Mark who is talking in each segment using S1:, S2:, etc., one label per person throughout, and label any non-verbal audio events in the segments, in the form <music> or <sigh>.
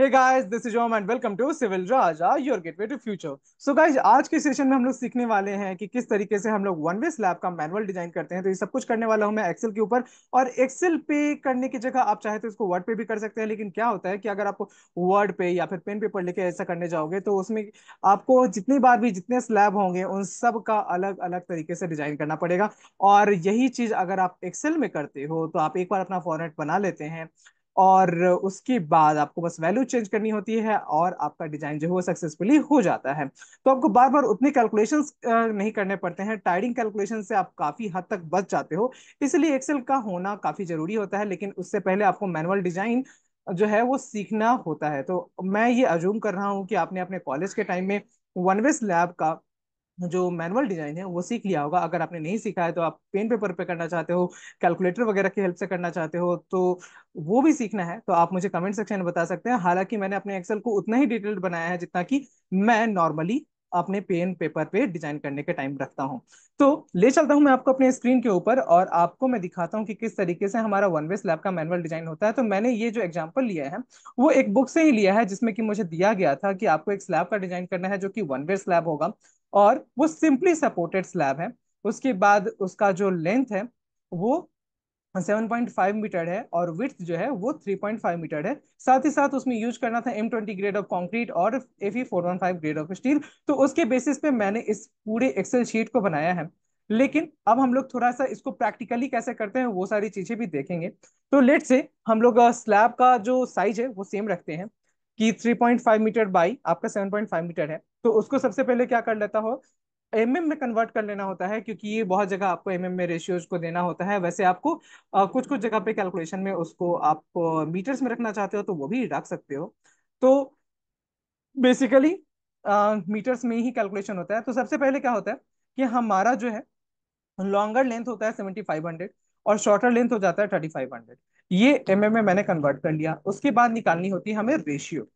S1: Hey guys, this is Om and welcome to Civil Raja, your gateway to future. So guys, आज के session में हम लोग सीखने वाले हैं कि किस तरीके से हम लोग वन वे स्लैब का मैनुअल डिजाइन करते हैं तो ये सब कुछ करने वाला हूं मैं एक्सेल के ऊपर और एक्सेल पे करने की जगह आप चाहे तो इसको वर्ड पे भी कर सकते हैं लेकिन क्या होता है कि अगर आप वर्ड पे या फिर पेन पेपर लेके ऐसा करने जाओगे तो उसमें आपको जितनी बार भी जितने स्लैब होंगे उन सब का अलग अलग तरीके से डिजाइन करना पड़ेगा और यही चीज अगर आप एक्सेल में करते हो तो आप एक बार अपना फॉर्मेट बना लेते हैं और उसके बाद आपको बस वैल्यू चेंज करनी होती है और आपका डिजाइन जो है वो सक्सेसफुली हो जाता है तो आपको बार बार उतने कैलकुलेशन नहीं करने पड़ते हैं टाइडिंग कैलकुलेशन से आप काफी हद तक बच जाते हो इसलिए एक्सेल का होना काफी जरूरी होता है लेकिन उससे पहले आपको मैनुअल डिजाइन जो है वो सीखना होता है तो मैं ये अजूम कर रहा हूँ कि आपने अपने कॉलेज के टाइम में वनवेज लैब का जो मैनुअल डिजाइन है वो सीख लिया होगा अगर आपने नहीं सीखा है तो आप पेन पेपर पे करना चाहते हो कैलकुलेटर वगैरह की हेल्प से करना चाहते हो तो वो भी सीखना है तो आप मुझे कमेंट सेक्शन में बता सकते हैं हालांकि मैंने अपने एक्सेल को उतना ही डिटेल्ड बनाया है जितना कि मैं नॉर्मली अपने पेन पेपर पे डिजाइन करने के टाइम रखता हूँ तो ले चलता हूँ मैं आपको अपने स्क्रीन के ऊपर और आपको मैं दिखाता हूँ कि किस तरीके से हमारा वन वे स्लैब का मैनुअल डिजाइन होता है तो मैंने ये जो एग्जाम्पल लिया है वो एक बुक से ही लिया है जिसमें कि मुझे दिया गया था कि आपको एक स्लैब का डिजाइन करना है जो कि वन वे स्लैब होगा और वो सिंपली सपोर्टेड स्लैब है उसके बाद उसका जो लेंथ है वो 7.5 मीटर है और विथ जो है वो 3.5 मीटर है साथ ही साथ उसमें यूज करना था M twenty grade of concrete और F E grade of steel तो उसके बेसिस पे मैंने इस पूरे एक्सेल शीट को बनाया है लेकिन अब हम लोग थोड़ा सा इसको प्रैक्टिकली कैसे करते हैं वो सारी चीजें भी देखेंगे तो लेट से हम लोग स्लैब का जो साइज है वो सेम रखते हैं कि 3.5 मीटर बाई आपका 7.5 मीटर है तो उसको सबसे पहले क्या कर लेता हो एम mm में कन्वर्ट कर लेना होता है क्योंकि ये बहुत जगह आपको एम mm में रेशियोज को देना होता है वैसे आपको आ, कुछ कुछ जगह पे कैलकुलेशन में उसको आप मीटर्स में रखना चाहते हो तो वो भी रख सकते हो तो बेसिकली मीटर्स में ही कैलकुलेशन होता है तो सबसे पहले क्या होता है कि हमारा जो है लॉन्गर लेंथ होता है सेवेंटी फाइव हंड्रेड और शॉर्टर लेंथ हो जाता है थर्टी फाइव हंड्रेड ये एम mm में मैंने कन्वर्ट कर लिया उसके बाद निकालनी होती है हमें रेशियो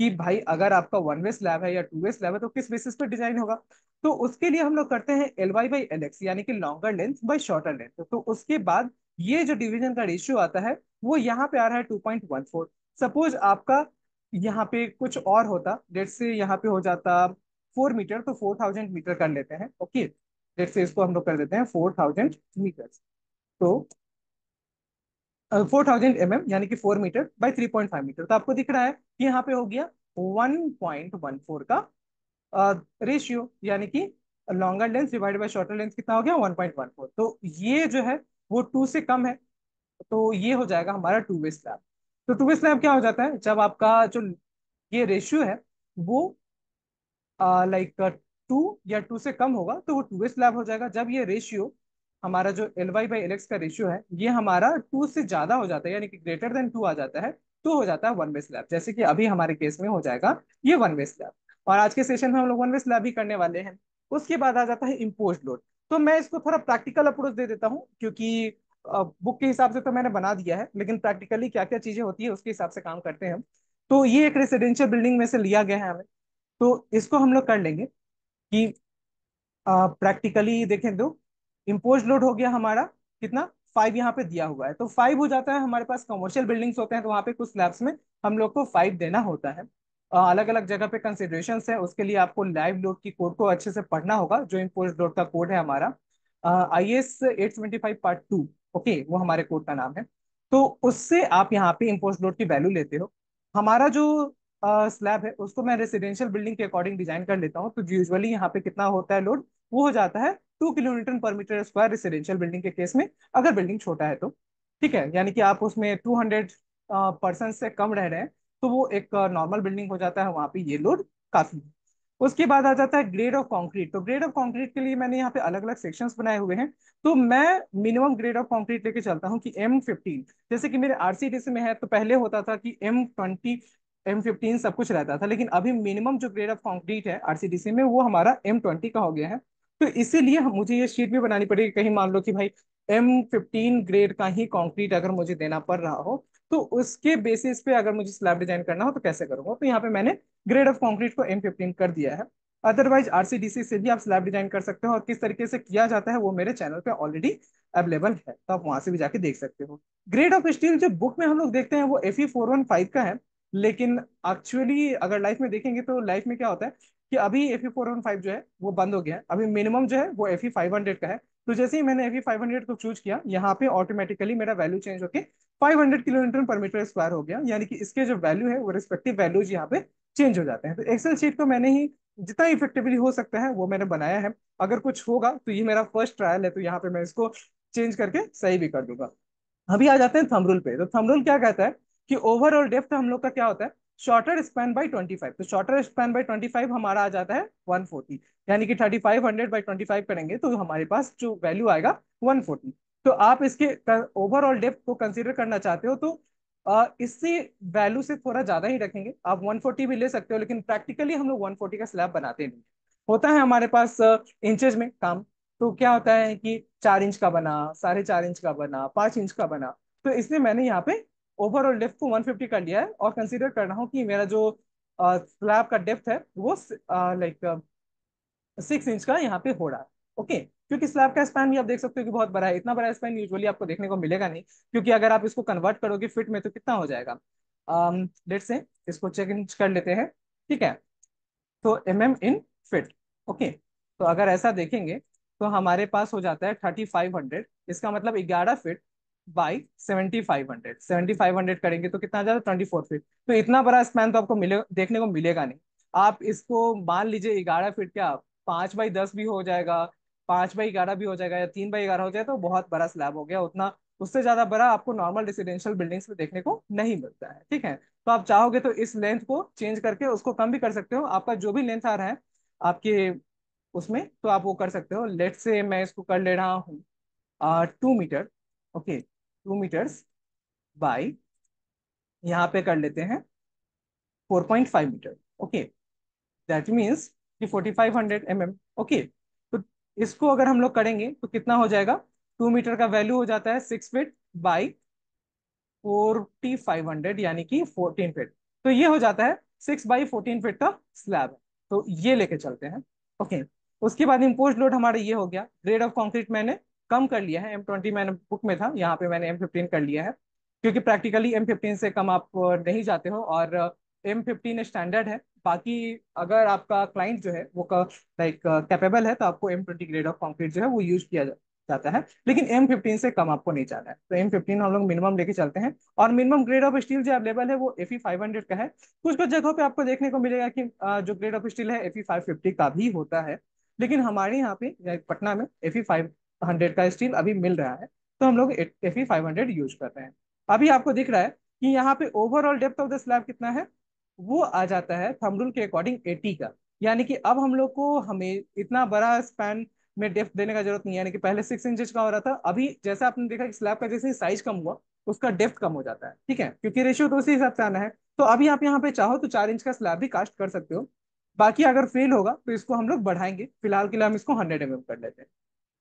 S1: कि भाई अगर आपका वन वे स्लैब है या टू वे स्लैब है तो किस बेसिस पे डिजाइन होगा तो उसके लिए हम लोग करते हैं L Y by L X यानी कि longer length by shorter length तो उसके बाद ये जो डिविजन का रेशियो आता है वो यहाँ पे आ रहा है two point one four suppose आपका यहाँ पे कुछ और होता डेट से यहाँ पे हो जाता फोर मीटर तो फोर थाउजेंड मीटर कर लेते हैं ओके डेट से इसको हम लोग कर देते हैं फोर थाउजेंड मीटर तो फोर थाउजेंड एम एम यानी कि four metre by three point five metre तो आपको दिख रहा है कि यहाँ पे हो गया वन पॉइंट वन फोर का रेशियो यानी कि longer length divide by shorter length कितना हो गया वन पॉइंट वन फोर तो ये जो है वो टू से कम है तो ये हो जाएगा हमारा टू वे स्लैब तो टू वे स्लैब क्या हो जाता है जब आपका जो ये रेशियो है वो लाइक टू या टू से कम होगा तो वो टू वे स्लैब हो जाएगा जब ये रेशियो हमारा जो L Y by L X का रेशियो है ये हमारा टू से ज्यादा हो जाता है यानी कि ग्रेटर देन टू आ जाता है तो हो जाता है वन वे स्लैब जैसे कि अभी हमारे केस में हो जाएगा ये वन वे स्लैब और आज के सेशन में हम लोग वन वे स्लैब ही करने वाले हैं उसके बाद आ जाता है इम्पोज लोड तो मैं इसको थोड़ा प्रैक्टिकल अप्रोच दे देता हूँ क्योंकि बुक के हिसाब से तो मैंने बना दिया है लेकिन प्रैक्टिकली क्या क्या चीजें होती है उसके हिसाब से काम करते हैं हम तो ये एक रेसिडेंशियल बिल्डिंग में से लिया गया है हमें तो इसको हम लोग कर लेंगे कि प्रैक्टिकली देखें दो इम्पोज लोड हो गया हमारा कितना फाइव यहाँ पे दिया हुआ है तो फाइव हो जाता है हमारे पास कमर्शियल बिल्डिंग्स होते हैं तो वहाँ पे कुछ स्लैब्स में हम लोग को फाइव देना होता है अलग अलग जगह पे कंसिडरेशन है उसके लिए आपको लाइव लोड की कोड को अच्छे से पढ़ना होगा जो इम्पोज लोड का कोड है हमारा I S part two okay वो हमारे कोड का नाम है तो उससे आप यहाँ पे इम्पोज लोड की वैल्यू लेते हो हमारा जो स्लैब uh, है उसको मैं रेसिडेंशियल बिल्डिंग के अकॉर्डिंग डिजाइन कर लेता हूँ तो यूजुअली यहाँ पे कितना होता है लोड वो हो जाता है two kilometre per metre square residential building के केस में अगर बिल्डिंग छोटा है तो ठीक है यानी कि आप उसमें टू हंड्रेड परसेंट से कम रह रहे हैं तो वो एक नॉर्मल बिल्डिंग हो जाता है वहां पे ये लोड काफी है उसके बाद आ जाता है ग्रेड ऑफ कंक्रीट तो ग्रेड ऑफ कंक्रीट के लिए मैंने यहाँ पे अलग अलग सेक्शंस बनाए हुए हैं तो मैं मिनिमम ग्रेड ऑफ कंक्रीट लेके चलता हूँ कि एम फिफ्टीन जैसे कि मेरे आरसीडीसी में है तो पहले होता था कि एम ट्वेंटी एम फिफ्टीन सब कुछ रहता था लेकिन अभी मिनिमम जो ग्रेड ऑफ कॉन्क्रीट है आरसीडीसी में वो हमारा एम ट्वेंटी का हो गया है तो इसीलिए मुझे ये शीट भी बनानी पड़ेगी कहीं मान लो कि भाई एम फिफ्टीन ग्रेड का ही कंक्रीट अगर मुझे देना पड़ रहा हो तो उसके बेसिस पे अगर मुझे स्लैब डिजाइन करना हो तो कैसे करूंगा तो यहाँ पे मैंने ग्रेड ऑफ कंक्रीट को एम फिफ्टीन कर दिया है अदरवाइज आरसीडीसी से भी आप स्लैब डिजाइन कर सकते हो और किस तरीके से किया जाता है वो मेरे चैनल पे ऑलरेडी अवेलेबल है तो आप वहां से भी जाके देख सकते हो ग्रेड ऑफ स्टील जो बुक में हम लोग देखते हैं वो F E four one five का है लेकिन एक्चुअली अगर लाइफ में देखेंगे तो लाइफ में क्या होता है कि अभी F E four one five जो है वो बंद हो गया है अभी मिनिमम जो है वो एफ ई फाइव हंड्रेड का है तो जैसे ही मैंने एफ ई फाइव हंड्रेड को चूज किया यहाँ पे ऑटोमेटिकली मेरा वैल्यू चेंज होकर five hundred kilometre per metre square हो गया यानी कि इसके जो वैल्यू है वो रिस्पेक्टिव वैल्यूज यहाँ पे चेंज हो जाते हैं तो एक्सेल शीट को मैंने ही जितना इफेक्टिवली हो सकता है वो मैंने बनाया है अगर कुछ होगा तो ये मेरा फर्स्ट ट्रायल है तो यहाँ पे मैं इसको चेंज करके सही भी कर दूंगा अभी आ जाते हैं थमरुल पे तो थमरुल क्या कहता है कि ओवरऑल डेफ्थ हम लोग का क्या होता है शॉर्टर स्पैन ट्वेंटी फाइव तो शॉर्टर स्पैन ट्वेंटी फाइव हमारा आ जाता है वन फोर्टी यानी कि thirty five hundred by twenty five करेंगे तो हमारे पास जो वैल्यू आएगा वन फोर्टी तो आप इसके ओवरऑल डेप्थ को कंसिडर करना चाहते हो तो इससे वैल्यू से थोड़ा ज्यादा ही रखेंगे आप वन फोर्टी भी ले सकते हो लेकिन प्रैक्टिकली हम लोग वन फोर्टी का स्लैब बनाते नहीं होता है हमारे पास इंचेज में काम तो क्या होता है कि चार इंच का बना साढ़े चार इंच का बना पांच इंच का बना तो इसलिए मैंने यहाँ पे ओवरऑल डेप्थ को 150 कर लिया है और कंसीडर कर रहा हूँ कि मेरा जो स्लैब का डेप्थ है वो लाइक सिक्स इंच का यहाँ पे हो रहा है ओके क्योंकि स्लैब का स्पैन भी आप देख सकते हो कि बहुत बड़ा है इतना बड़ा स्पैन यूजुअली आपको देखने को मिलेगा नहीं क्योंकि अगर आप इसको कन्वर्ट करोगे फिट में तो कितना हो जाएगा डेट से इसको इंच कर लेते हैं ठीक है तो M M in feet okay तो अगर ऐसा देखेंगे तो हमारे पास हो जाता है थर्टी फाइव हंड्रेड इसका मतलब ग्यारह feet by seventy five hundred seventy five hundred करेंगे तो कितना ज्यादा ट्वेंटी फोर फीट तो इतना बड़ा स्पैन तो आपको मिले देखने को मिलेगा नहीं आप इसको मान लीजिए ग्यारह फीट क्या पांच बाई दस भी हो जाएगा पांच बाई ग्यारह भी हो जाएगा या तीन बाई ग्यारह हो जाएगा तो बहुत बड़ा स्लैब हो गया उतना उससे ज्यादा बड़ा आपको नॉर्मल रेसिडेंशियल बिल्डिंग्स में देखने को नहीं मिलता है ठीक है तो आप चाहोगे तो इस लेंथ को चेंज करके उसको कम भी कर सकते हो आपका जो भी लेंथ आ रहा है आपके उसमें तो आप वो कर सकते हो लेट से मैं इसको कर ले रहा हूँ two metre okay two metres by यहाँ पे कर लेते हैं four point five metre okay that means कि five hundred M M okay तो इसको अगर हम लोग करेंगे तो कितना हो जाएगा टू मीटर का वैल्यू हो जाता है six feet by forty five hundred यानी कि फोर्टीन फिट तो ये हो जाता है सिक्स बाई फोर्टीन फिट का स्लैब तो ये लेके चलते हैं ओके okay. उसके बाद इम्पोज लोड हमारा ये हो गया ग्रेड ऑफ कॉन्क्रीट मैंने कम कर लिया है एम ट्वेंटी मैंने बुक में था यहाँ पे मैंने एम फिफ्टीन कर लिया है क्योंकि प्रैक्टिकली एम फिफ्टीन से कम आप नहीं जाते हो और एम फिफ्टीन स्टैंडर्ड है बाकी अगर आपका क्लाइंट जो है वो लाइक कैपेबल है तो आपको M twenty grade of concrete जो है वो यूज किया जाता है लेकिन एम फिफ्टीन से कम आपको नहीं जाना है तो एम फिफ्टीन हम लोग मिनिमम लेके चलते हैं और मिनिमम ग्रेड ऑफ स्टील जो अवेलेबल है वो एफ ई फाइव हंड्रेड का है कुछ कुछ जगहों पे आपको देखने को मिलेगा कि जो ग्रेड ऑफ स्टील है एफ ई फाइव फिफ्टी का भी होता है लेकिन हमारे यहाँ पे पटना में एफ ई फाइव हंड्रेड का स्टील अभी मिल रहा है तो हम लोग F E five hundred use कर रहे हैं अभी आपको दिख रहा है कि यहाँ पे overall depth of the slab कितना है वो आ जाता है थम रूल के अकॉर्डिंग एटी का यानी कि अब हम लोग को हमें इतना बड़ा स्पैन में डेप्थ देने का जरूरत नहीं है यानी कि पहले सिक्स इंचज का हो रहा था अभी जैसे आपने देखा कि स्लैब का जैसे साइज कम हुआ उसका डेप्थ कम हो जाता है ठीक है क्योंकि रेशियो तो उसी हिसाब से आना है तो अभी आप यहाँ पे चाहो तो चार इंच का स्लैब भी कास्ट कर सकते हो बाकी अगर फेल होगा तो इसको हम लोग बढ़ाएंगे फिलहाल के लिए हम इसको हंड्रेड एम कर लेते हैं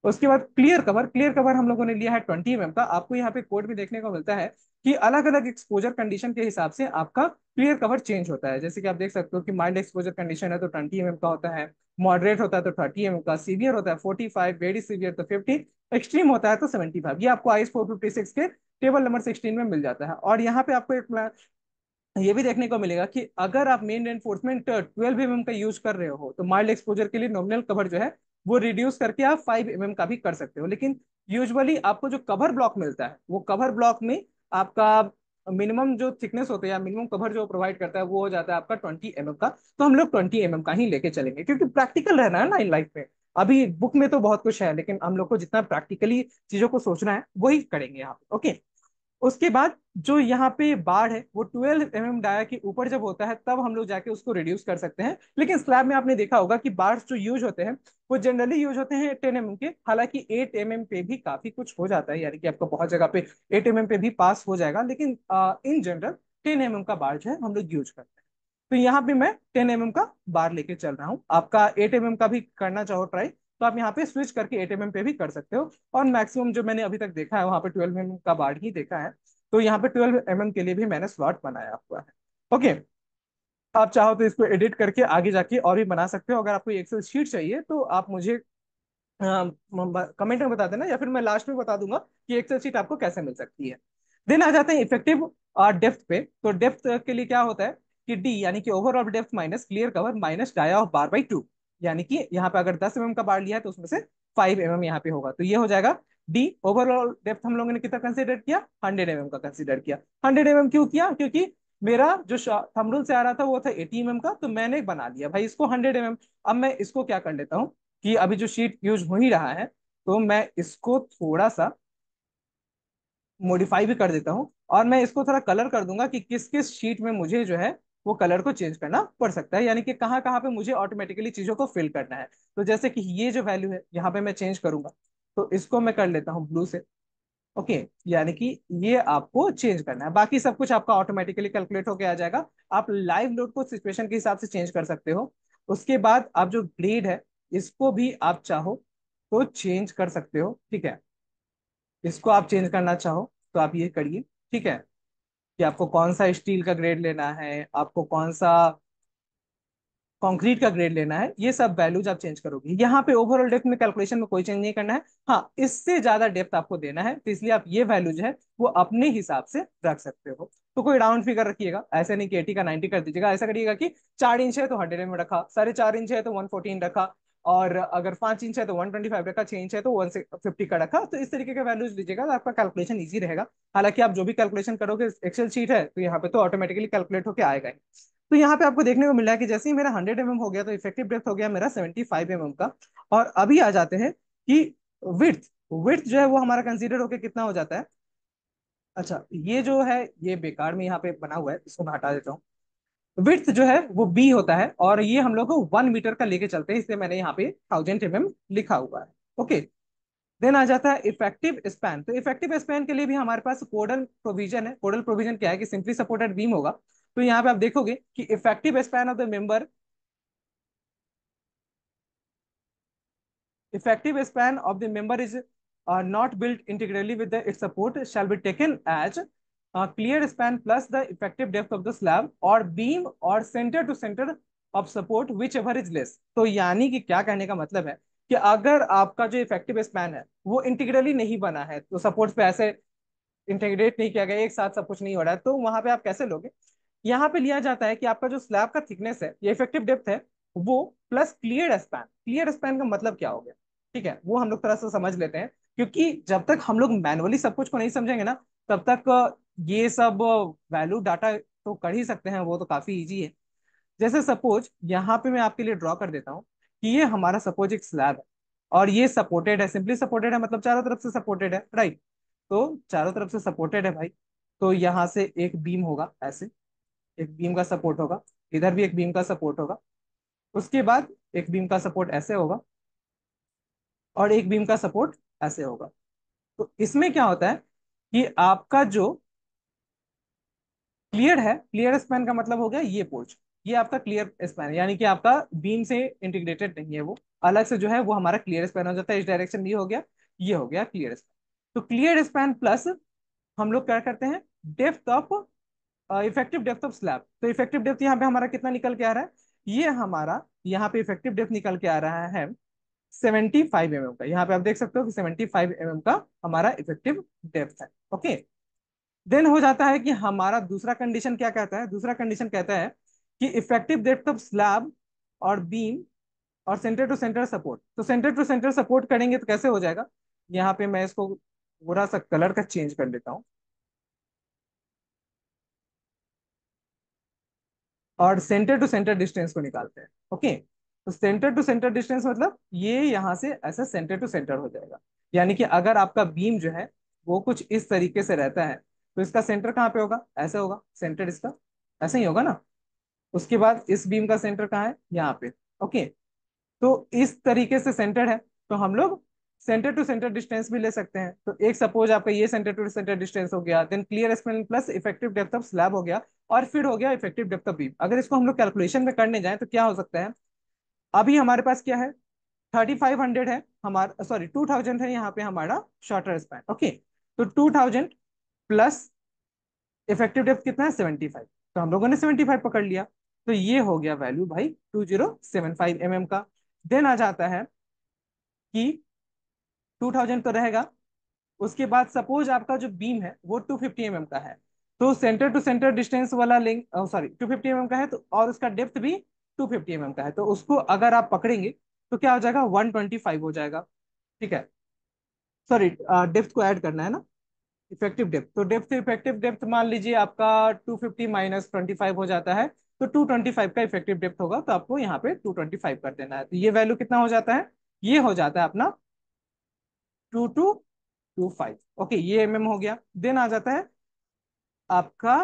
S1: उसके बाद क्लियर कवर क्लियर कवर हम लोगों ने लिया है ट्वेंटी एम का आपको यहाँ पे कोड में देखने को मिलता है कि अलग अलग एक्सपोजर कंडीशन के हिसाब से आपका क्लियर कवर चेंज होता है जैसे कि आप देख सकते हो कि माइल्ड एक्सपोजर कंडीशन है तो ट्वेंटी एम का होता है मॉडरेट होता है तो थर्टी एम का सीवियर होता है फोर्टी फाइव वेरी सीवियर तो फिफ्टी एक्सट्रीम होता है तो सेवेंटी फाइव ये आपको I S four fifty six के टेबल नंबर सिक्सटीन में मिल जाता है और यहाँ पे आपको एक ये भी देखने को मिलेगा कि अगर आप मेन एनफोर्समेंट ट्वेल्व एम का यूज कर रहे हो तो माइल्ड एक्सपोजर के लिए नॉमिनल कवर जो है वो रिड्यूस करके आप फाइव एम mm का भी कर सकते हो लेकिन यूजली आपको जो कवर ब्लॉक मिलता है वो कवर ब्लॉक में आपका मिनिमम जो थिकनेस होता है या मिनिमम कवर जो प्रोवाइड करता है वो हो जाता है आपका ट्वेंटी एम mm का तो हम लोग ट्वेंटी एम mm का ही लेके चलेंगे क्योंकि प्रैक्टिकल रहना है ना इन लाइफ में अभी बुक में तो बहुत कुछ है लेकिन हम लोग को जितना प्रैक्टिकली चीजों को सोचना है वही करेंगे आप ओके ओके उसके बाद जो यहाँ पे बाढ़ है वो 12 एम mm डाया के ऊपर जब होता है तब हम लोग जाके उसको रिड्यूस कर सकते हैं लेकिन स्लैब में आपने देखा होगा कि बार्स जो यूज होते हैं वो जनरली यूज होते हैं 10 एम mm के हालांकि 8 एम mm पे भी काफी कुछ हो जाता है यानी कि आपको बहुत जगह पे 8 एम mm पे भी पास हो जाएगा लेकिन in general ten M M का बार जो है हम लोग यूज करते हैं तो यहाँ पे मैं टेन एम mm का बार लेके चल रहा हूँ आपका एट एम mm का भी करना चाहो ट्राई तो आप यहाँ पे स्विच करके एट एम पे भी कर सकते हो और मैक्सिमम जो मैंने अभी तक देखा है वहाँ पे ट्वेल्व एम का बार्ड ही देखा है तो यहाँ पे ट्वेल्व एम के लिए भी मैंने स्लॉट बनाया हुआ है ओके आप चाहो तो इसको एडिट करके आगे जाके और भी बना सकते हो अगर आपको एक्सेल शीट चाहिए तो आप मुझे कमेंट में बता देना या फिर मैं लास्ट में बता दूंगा कि एक्सेल शीट आपको कैसे मिल सकती है देन आ जाते हैं इफेक्टिव डेप्थ पे तो डेप्थ के लिए क्या होता है कि डी यानी कि overall depth minus clear cover minus dia of bar by two यानी कि यहाँ पे अगर दस एम mm का बार लिया तो उसमें से फाइव एम एम यहाँ पे होगा तो ये हो जाएगा डी ओवरऑल डेप्थ हम लोगों ने कितना कंसिडर किया हंड्रेड एम mm का कंसिडर किया हंड्रेड एम mm क्यों किया क्योंकि मेरा जो थमरूल से आ रहा था वो था एटी एम mm का तो मैंने बना लिया भाई इसको हंड्रेड एम mm. अब मैं इसको क्या कर लेता हूँ कि अभी जो शीट यूज हो ही रहा है तो मैं इसको थोड़ा सा मॉडिफाई भी कर देता हूँ और मैं इसको थोड़ा कलर कर दूंगा कि किस किस शीट में मुझे जो है वो कलर को चेंज करना पड़ सकता है यानी कि कहाँ कहाँ पे मुझे ऑटोमेटिकली चीजों को फिल करना है तो जैसे कि ये जो वैल्यू है यहाँ पे मैं चेंज करूंगा तो इसको मैं कर लेता हूँ ब्लू से ओके okay, यानी कि ये आपको चेंज करना है बाकी सब कुछ आपका ऑटोमेटिकली कैलकुलेट होकर आ जाएगा आप लाइव लोड को सिचुएशन के हिसाब से चेंज कर सकते हो उसके बाद आप जो ग्रेड है इसको भी आप चाहो तो चेंज कर सकते हो ठीक है इसको आप चेंज करना चाहो तो आप ये करिए ठीक है कि आपको कौन सा स्टील का ग्रेड लेना है आपको कौन सा कंक्रीट का ग्रेड लेना है ये सब वैल्यूज आप चेंज करोगे यहाँ पे ओवरऑल डेप्थ में कैलकुलेशन में कोई चेंज नहीं करना है हाँ इससे ज्यादा डेप्थ आपको देना है तो इसलिए आप ये वैल्यू जो है वो अपने हिसाब से रख सकते हो तो कोई राउंड फिगर रखिएगा ऐसे नहीं कि एटी का नाइनटी कर दीजिएगा ऐसा करिएगा कि चार इंच है तो हंड्रेड में रखा साढ़े चार इंच है तो वन रखा और अगर पांच इंच है तो वन ट्वेंटी फाइव रखा छह इंच है तो वन फिफ्टी का रखा तो इस तरीके का वैल्यूज लीजिएगा तो आपका कैलकुलेशन ईजी रहेगा हालांकि आप जो भी कैलकुलेशन करोगे एक्सेल शीट है तो यहाँ पे तो ऑटोमेटिकली कैलकुलेट होकर आएगा तो यहाँ पे आपको देखने को मिल रहा है कि जैसे ही मेरा हंड्रेड एम हो गया तो इफेक्टिव डेप्थ हो गया मेरा सेवेंटी फाइव एम का और अभी आ जाते हैं कि विथ विथ जो है वो हमारा कंसिडर होकर कितना हो जाता है अच्छा ये जो है ये बेकार में यहाँ पे बना हुआ है इसको मैं हटा देता हूँ विथ जो है वो बी होता है और ये हम लोग वन मीटर का लेके चलते हैं इसलिए मैंने यहाँ पे थाउजेंड एम लिखा हुआ है ओके देन आ जाता है इफेक्टिव स्पैन तो इफेक्टिव स्पैन के लिए भी हमारे पास कोडल प्रोविजन है कोडल प्रोविजन क्या है कि सिंपली सपोर्टेड बीम होगा तो यहाँ पे आप देखोगे कि effective span of the member effective span of the member is not build integrally with it support shall be taken as uh, clear span plus the effective depth of the slab or beam or center to center of support whichever is less तो यानी कि क्या कहने का मतलब है कि अगर आपका जो इफेक्टिव स्पैन है वो इंटीग्रली नहीं बना है तो सपोर्ट्स पे ऐसे इंटीग्रेट नहीं किया गया एक साथ सब कुछ नहीं हो रहा है तो वहां पे आप कैसे लोगे यहाँ पे लिया जाता है कि आपका जो स्लैब का थिकनेस है या इफेक्टिव डेप्थ है वो plus clear span clear span का मतलब क्या हो गया ठीक है वो हम लोग थोड़ा सा समझ लेते हैं क्योंकि जब तक हम लोग मैनुअली सब कुछ को नहीं समझेंगे ना तब तक ये सब वैल्यू डाटा तो कर ही सकते हैं वो तो काफी इजी है जैसे सपोज यहाँ पे मैं आपके लिए ड्रॉ कर देता हूँ कि ये हमारा सपोज एक स्लैब है और ये सपोर्टेड है सिंपली सपोर्टेड है मतलब चारों तरफ से सपोर्टेड है राइट तो चारों तरफ से सपोर्टेड है भाई तो यहाँ से एक बीम होगा ऐसे एक बीम का सपोर्ट होगा इधर भी एक बीम का सपोर्ट होगा उसके बाद एक बीम का सपोर्ट ऐसे होगा और एक बीम का सपोर्ट ऐसे होगा तो इसमें क्या होता है कि आपका जो क्लियर है क्लियर स्पैन का मतलब हो गया ये पोर्च ये आपका क्लियर स्पैन यानी कि आपका बीम से इंटीग्रेटेड नहीं है वो अलग से जो है वो हमारा क्लियर स्पैन हो जाता है इस डायरेक्शन ये हो गया ये हो गया क्लियर स्पैन तो क्लियर स्पैन प्लस हम लोग क्या करते हैं depth of effective depth of slab तो इफेक्टिव डेप्थ यहाँ पे हमारा कितना निकल के आ रहा है ये हमारा यहाँ पे इफेक्टिव डेप्थ निकल के आ रहा है सेवेंटी फाइव एम का यहाँ पे आप देख सकते हो कि सेवेंटी फाइव एम का हमारा इफेक्टिव डेप्थ है ओके देन हो जाता है कि हमारा दूसरा कंडीशन क्या कहता है दूसरा कंडीशन कहता है कि इफेक्टिव डेप्थ ऑफ स्लैब और बीम और सेंटर टू सेंटर सपोर्ट तो सेंटर टू सेंटर सपोर्ट करेंगे तो कैसे हो जाएगा यहाँ पे मैं इसको बुरा सा कलर का चेंज कर लेता हूँ और सेंटर टू सेंटर डिस्टेंस को निकालते हैं ओके तो सेंटर टू सेंटर डिस्टेंस मतलब ये यहाँ से ऐसा सेंटर टू सेंटर हो जाएगा यानी कि अगर आपका बीम जो है वो कुछ इस तरीके से रहता है तो इसका सेंटर कहाँ पे होगा ऐसे होगा सेंटर इसका ऐसे ही होगा ना उसके बाद इस बीम का सेंटर कहाँ है यहाँ पे ओके तो इस तरीके से सेंटर है तो हम लोग सेंटर टू सेंटर डिस्टेंस भी ले सकते हैं तो एक सपोज आपका ये सेंटर टू सेंटर डिस्टेंस हो गया then clear explain plus effective depth of slab हो गया और फिर हो गया इफेक्टिव डेप्थ ऑफ बीम अगर इसको हम लोग कैलकुलेशन में करने जाए तो क्या हो सकता है अभी हमारे पास क्या है थर्टी फाइव हंड्रेड है हमारा सॉरी टू थाउजेंड है यहाँ पे हमारा शॉर्टर स्पैन ओके तो two thousand plus effective depth कितना है सेवेंटी फाइव तो हम लोगों ने सेवेंटी फाइव पकड़ लिया तो ये हो गया वैल्यू भाई two zero seven five M M का देन आ जाता है कि टू थाउजेंड तो रहेगा उसके बाद सपोज आपका जो बीम है वो टू फिफ्टी एम एम का है तो सेंटर टू सेंटर डिस्टेंस वाला link sorry two fifty M का है तो और उसका डेप्थ भी टू फिफ्टी एम का है तो उसको अगर आप पकड़ेंगे तो क्या हो जाएगा वन ट्वेंटी फाइव हो जाएगा ठीक है सॉरी डेप्थ को ऐड करना है ना इफेक्टिव डेप्थ तो डेप्थ इफेक्टिव डेप्थ मान लीजिए आपका 250 फिफ्टी माइनस ट्वेंटी हो जाता है तो 225 का इफेक्टिव डेप्थ होगा तो आपको यहाँ पे 225 कर देना है तो ये वैल्यू कितना हो जाता है ये हो जाता है अपना two two two five okay ये एम mm हो गया देन आ जाता है आपका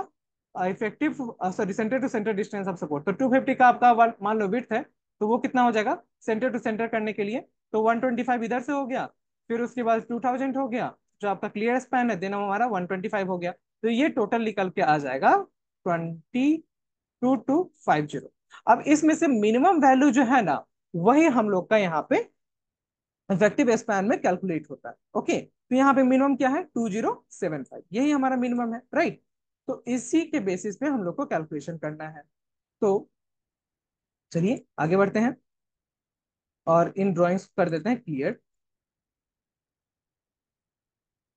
S1: effective sorry centre to centre distance of support तो 250 का आपका मान लो विथ है तो वो कितना हो जाएगा सेंटर टू सेंटर करने के लिए तो 125 इधर से हो गया फिर उसके बाद 2000 हो गया जो आपका क्लियर स्पैन है देना हमारा 125 हो गया तो ये टोटल निकल के आ जाएगा 22 टू 50 अब इसमें से मिनिमम वैल्यू जो है ना वही हम लोग का यहाँ पे इफेक्टिव स्पैन में कैलकुलेट होता है ओके तो यहाँ पे मिनिमम क्या है 2075 यही हमारा मिनिमम है राइट तो इसी के बेसिस पे हम लोग को कैलकुलेशन करना है तो चलिए आगे बढ़ते हैं और इन ड्रॉइंग्स कर देते हैं क्लियर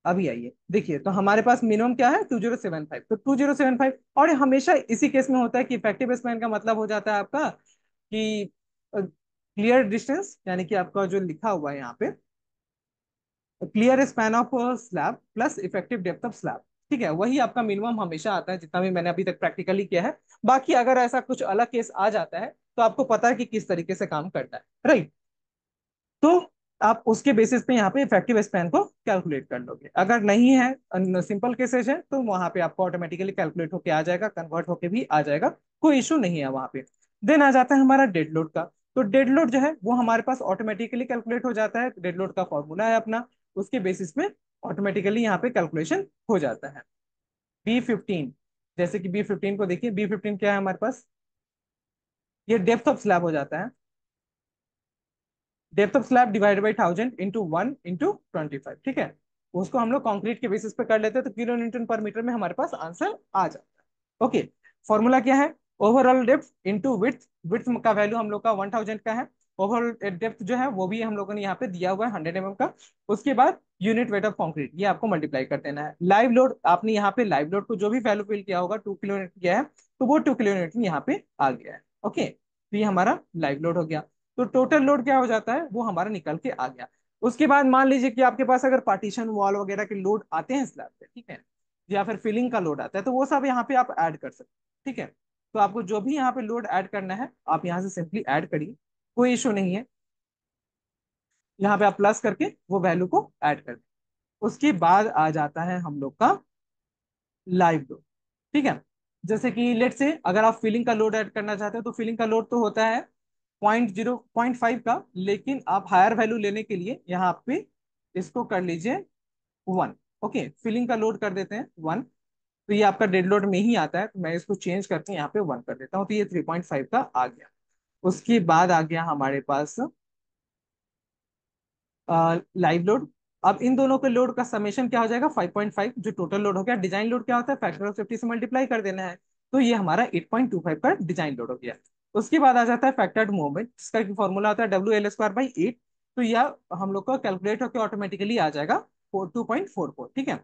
S1: अभी आइए देखिए तो हमारे पास मिनिमम क्या है 2075 तो 2075 और हमेशा इसी केस में होता है कि इफेक्टिव स्पैन का मतलब हो जाता है आपका कि क्लियर डिस्टेंस यानी कि आपका जो लिखा हुआ है यहाँ पे clear span of slab plus effective depth of slab ठीक है वही आपका मिनिमम हमेशा आता है जितना भी मैंने अभी तक प्रैक्टिकली किया है बाकी अगर ऐसा कुछ अलग केस आ जाता है तो आपको पता है कि किस तरीके से काम करता है राइट तो आप उसके बेसिस पे यहाँ पे इफेक्टिव स्पैन को कैलकुलेट कर लोगे अगर नहीं है सिंपल केसेज है तो वहां पे आपको ऑटोमेटिकली कैलकुलेट होके आ जाएगा कन्वर्ट होके भी आ जाएगा कोई इशू नहीं है वहां पे देन आ जाता है हमारा डेड लोड का तो डेड लोड जो है वो हमारे पास ऑटोमेटिकली कैलकुलेट हो जाता है डेड लोड का फॉर्मूला है अपना उसके बेसिस पे ऑटोमेटिकली यहाँ पे कैलकुलेशन हो जाता है बी फिफ्टीन जैसे कि बी फिफ्टीन को देखिए बी फिफ्टीन क्या है हमारे पास ये डेप्थ ऑफ स्लैब हो जाता है depth of slab divide by thousand into one into twenty five ठीक है उसको हम लोग कॉन्क्रीट के बेसिस पे कर लेते हैं तो किलो न्यूटन पर मीटर में हमारे पास आंसर आ जाता है ओके फॉर्मूला क्या है overall depth into with with का वैल्यू हम लोग का वन थाउजेंड का है ओवरऑल डेप्थ जो है वो भी हम लोगों ने यहाँ पे दिया हुआ है हंड्रेड एम mm का उसके बाद यूनिट वेट ऑफ कॉन्क्रीट ये आपको मल्टीप्लाई कर देना है लाइव लोड आपने यहाँ पे लाइव लोड को जो भी वैल्यू फिल किया होगा टू किलो न्यूटन किया है तो वो टू किलो न्यूटन यहाँ पे आ गया है ओके तो ये हमारा लाइव लोड हो गया तो टोटल लोड क्या हो जाता है वो हमारा निकल के आ गया उसके बाद मान लीजिए कि आपके पास अगर पार्टीशन वॉल वगैरह के लोड आते हैं स्लैब पे ठीक है या फिर फिलिंग का लोड आता है तो वो सब यहाँ पे आप ऐड कर सकते ठीक है तो आपको जो भी यहाँ पे लोड ऐड करना है आप यहाँ से सिंपली ऐड करिए कोई इशू नहीं है यहाँ पे आप प्लस करके वो वैल्यू को ऐड कर दें उसके बाद आ जाता है हम लोग का लाइव लोड ठीक है जैसे कि लेट से अगर आप फिलिंग का लोड ऐड करना चाहते हो तो फिलिंग का लोड तो होता है पॉइंट जीरो पॉइंट फाइव का लेकिन आप हायर वैल्यू लेने के लिए यहाँ पे इसको कर लीजिए वन ओके फिलिंग का लोड कर देते हैं वन तो ये आपका डेड लोड में ही आता है तो मैं इसको चेंज करके यहाँ पे वन कर देता हूँ तो ये थ्री पॉइंट फाइव का आ गया उसके बाद आ गया हमारे पास लाइव लोड अब इन दोनों के लोड का समेशन क्या हो जाएगा फाइव पॉइंट फाइव जो टोटल लोड हो गया डिजाइन लोड क्या होता है फैक्टर ऑफ सेफ्टी से मल्टीप्लाई कर देना है तो ये हमारा एट पॉइंट टू फाइव का डिजाइन लोड हो गया उसके बाद आ जाता है फैक्टर्ड मोमेंट जिसका फॉर्मूला होता है W L square by eight तो यह हम लोग का कैलकुलेट होकर ऑटोमेटिकली आ जाएगा टू पॉइंट फोर फोर ठीक है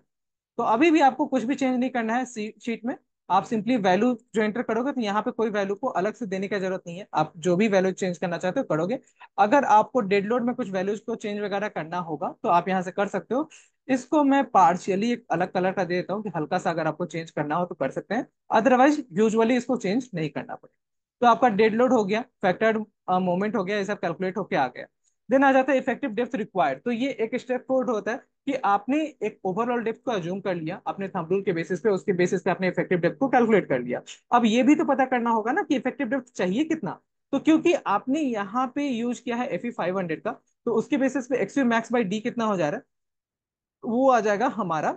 S1: तो अभी भी आपको कुछ भी चेंज नहीं करना है शीट में आप सिंपली वैल्यू जो एंटर करोगे तो यहाँ पे कोई वैल्यू को अलग से देने की जरूरत नहीं है आप जो भी वैल्यू चेंज करना चाहते हो करोगे अगर आपको डेड लोड में कुछ वैल्यूज को चेंज वगैरह करना होगा तो आप यहाँ से कर सकते हो इसको मैं पार्शियली एक अलग कलर का दे देता हूँ कि हल्का सा अगर आपको चेंज करना हो तो कर सकते हैं अदरवाइज यूजली इसको चेंज नहीं करना पड़ेगा तो आपका डेड लोड हो गया फैक्टर्ड मोमेंट uh, हो गया ये सब कैलकुलेट होके आ गया देन आ जाता है इफेक्टिव डेप्थ रिक्वायर्ड तो ये एक स्टेप फोर्ड होता है कि आपने एक ओवरऑल डेप्थ को अज्यूम कर लिया अपने थंब रूल के बेसिस पे उसके बेसिस पे आपने इफेक्टिव डेप्थ को कैलकुलेट कर लिया अब ये भी तो पता करना होगा ना कि इफेक्टिव डेप्थ चाहिए कितना तो क्योंकि आपने यहाँ पे यूज किया है एफ फाइव हंड्रेड का तो उसके बेसिस पे एक्स्यू मैक्स बाई डी कितना हो जा रहा है वो आ जाएगा हमारा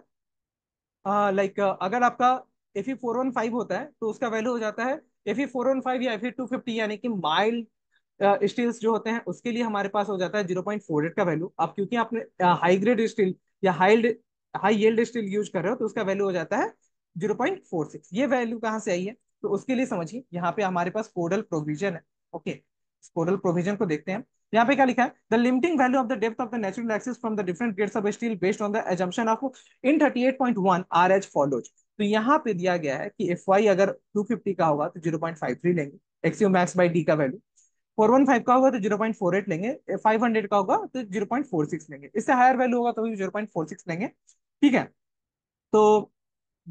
S1: लाइक uh, uh, अगर आपका F E four one five होता है तो उसका वैल्यू हो जाता है F E four one five या एफ ई टू फिफ्टी यानी कि माइल्ड स्टील्स uh, जो होते हैं उसके लिए हमारे पास हो जाता है जीरो पॉइंट फोर एट का वैल्यू अब क्योंकि आपने हाई ग्रेड स्टील या हाइल्ड हाई येल्ड स्टील यूज कर रहे हो तो उसका वैल्यू हो जाता है जीरो पॉइंट फोर सिक्स ये वैल्यू कहाँ से आई है तो उसके लिए समझिए यहाँ पे हमारे पास कोडल प्रोविजन है ओके कोडल प्रोविजन को देखते हैं यहाँ पे क्या लिखा है the limiting value of the depth of the neutral axis from the different grades of steel based on the assumption of in thirty eight point one R H follows तो यहाँ पे दिया गया है कि एफ वाई अगर two fifty का होगा तो जीरो पॉइंट फाइव थ्री लेंगे एक्सियो मैक्स बाई डी का वैल्यू फोर वन फाइव का होगा तो जीरो पॉइंट फोर एट लेंगे फाइव हंड्रेड का होगा तो जीरो पॉइंट फोर सिक्स लेंगे इससे हायर वैल्यू होगा तो भी जीरो पॉइंट फोर सिक्स लेंगे ठीक है तो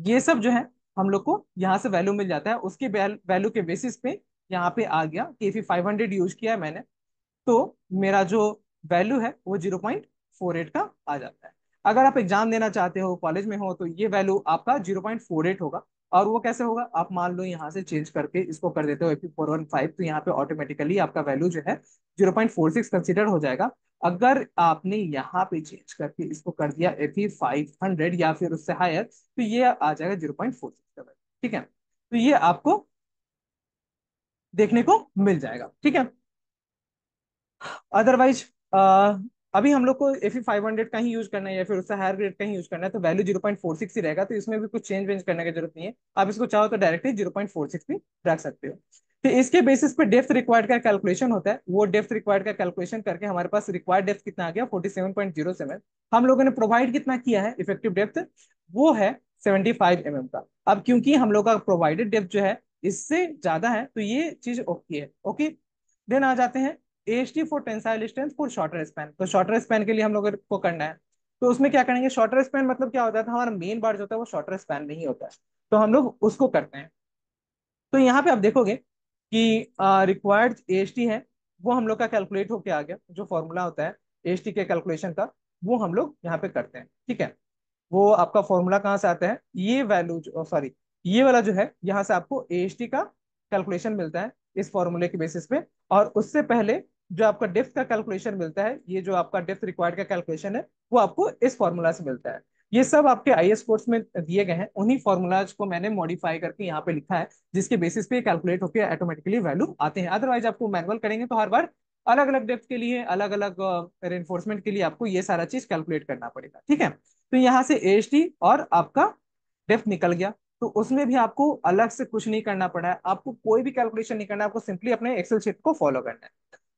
S1: ये सब जो है हम लोग को यहाँ से वैल्यू मिल जाता है उसके वैल्यू के बेसिस पे यहाँ पे आ गया कि इफ फाइव हंड्रेड यूज किया है मैंने तो मेरा जो वैल्यू है वो जीरो पॉइंट फोर एट का आ जाता है अगर आप एग्जाम देना चाहते हो कॉलेज में हो तो ये वैल्यू आपका जीरो पॉइंट फोर एट होगा और वो कैसे होगा आप मान लो यहाँ से चेंज करके इसको कर देते हो एपी फोर वन फाइव तो यहाँ पे ऑटोमेटिकली आपका वैल्यू जो है zero point four six consider हो जाएगा अगर आपने यहाँ पे चेंज करके इसको कर दिया एपी फाइव हंड्रेड या फिर उससे हायर तो ये आ जाएगा जीरो पॉइंट फोर सिक्स का वैल्यू ठीक है तो ये आपको देखने को मिल जाएगा ठीक है अदरवाइज अभी हम लोग को एफ फाइव हंड्रेड का ही यूज करना है या फिर उससे हायर ग्रेड का ही यूज करना है तो value zero point four six ही रहेगा तो इसमें भी कुछ चेंज वेंज करने की जरूरत नहीं है आप इसको चाहो तो directly zero point four six भी रख सकते हो तो इसके बेसिस पे डेफ्थ रिक्वायर्ड का कैलकुलेशन होता है वो डेफ्थ रिक्वायर्ड का कैलकुलेशन करके हमारे पास रिक्वायर्ड डेफ्थ कितना आ गया 47.07 हम लोगों ने प्रोवाइड कितना किया है इफेक्टिव डेप्थ वो है सेवेंटी फाइव mm का अब क्योंकि हम लोग का प्रोवाइडेड डेप्थ जो है इससे ज्यादा है तो ये चीज ओके है ओके देन आ जाते हैं AHT for tensile strength for shorter span तो शॉर्टर स्पैन के लिए हम लोग को करना है तो उसमें क्या करेंगे शॉर्टर स्पैन मतलब क्या होता है तो हमारा मेन बार जो होता है वो शॉर्टर स्पैन में ही होता है तो हम लोग उसको करते हैं तो यहाँ पे आप देखोगे कि रिक्वायर्ड एच है वो हम लोग का कैलकुलेट होके आ गया जो फॉर्मूला होता है एच के कैलकुलेशन का वो हम लोग यहाँ पे करते हैं ठीक है वो आपका फॉर्मूला कहाँ से आता है ये वैल्यू सॉरी ये वाला जो है यहाँ से आपको एच का कैलकुलेशन मिलता है इस फॉर्मूले के बेसिस पे और उससे पहले जो आपका डेफ का कैलकुलेशन मिलता है ये जो आपका डेफ रिक्वायर्ड का कैलकुलेशन है वो आपको इस फॉर्मूला से मिलता है ये सब आपके आई एस कोर्स में दिए गए हैं उन्हीं फॉर्मूलाज को मैंने मॉडिफाई करके यहाँ पे लिखा है जिसके बेसिस पे कैलकुलेट होकर ऑटोमेटिकली वैल्यू आते हैं अदरवाइज आपको मैनुअल करेंगे तो हर बार अलग अलग डेप्थ के लिए अलग अलग रेनफोर्समेंट के लिए आपको ये सारा चीज कैलकुलेट करना पड़ेगा ठीक है तो यहाँ से एच और आपका डेप्थ निकल गया तो उसमें भी आपको अलग से कुछ नहीं करना पड़ा है आपको कोई भी कैलकुलेशन नहीं करना है आपको सिंपली अपने एक्सेल शीट को फॉलो करना है